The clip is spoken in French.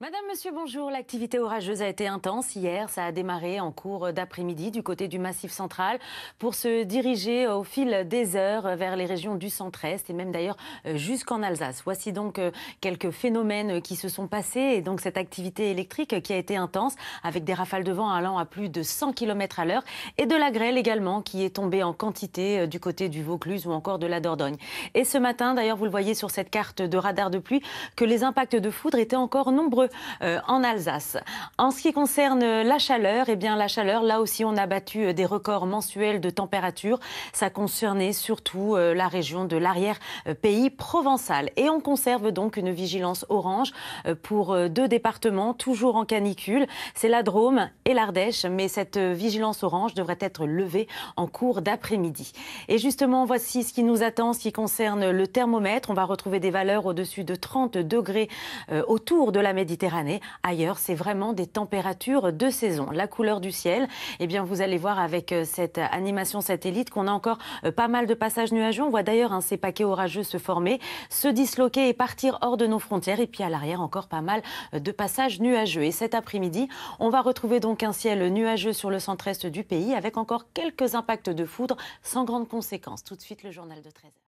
Madame, monsieur, bonjour. L'activité orageuse a été intense hier. Ça a démarré en cours d'après-midi du côté du Massif central pour se diriger euh, au fil des heures euh, vers les régions du centre-est et même d'ailleurs euh, jusqu'en Alsace. Voici donc quelques phénomènes qui se sont passés et donc cette activité électrique qui a été intense avec des rafales de vent allant à plus de 100 km à l'heure et de la grêle également qui est tombée en quantité du côté du Vaucluse ou encore de la Dordogne. Et ce matin, d'ailleurs, vous le voyez sur cette carte de radar de pluie, que les impacts de foudre étaient encore nombreux euh, en Alsace. En ce qui concerne la chaleur, eh bien la chaleur, là aussi on a battu euh, des records mensuels de température. Ça concernait surtout euh, la région de l'arrière-pays provençal. Et on conserve donc une vigilance orange pour deux départements toujours en canicule. C'est la Drôme et l'Ardèche, mais cette vigilance orange devrait être levée en cours d'après-midi. Et justement, voici ce qui nous attend, ce qui concerne le thermomètre. On va retrouver des valeurs au-dessus de 30 degrés autour de la Méditerranée Méditerranée. Ailleurs, c'est vraiment des températures de saison. La couleur du ciel, eh bien, vous allez voir avec euh, cette animation satellite qu'on a encore euh, pas mal de passages nuageux. On voit d'ailleurs un hein, ces paquets orageux se former, se disloquer et partir hors de nos frontières. Et puis à l'arrière, encore pas mal euh, de passages nuageux. Et cet après-midi, on va retrouver donc un ciel nuageux sur le centre-est du pays avec encore quelques impacts de foudre sans grandes conséquences. Tout de suite, le journal de 13h.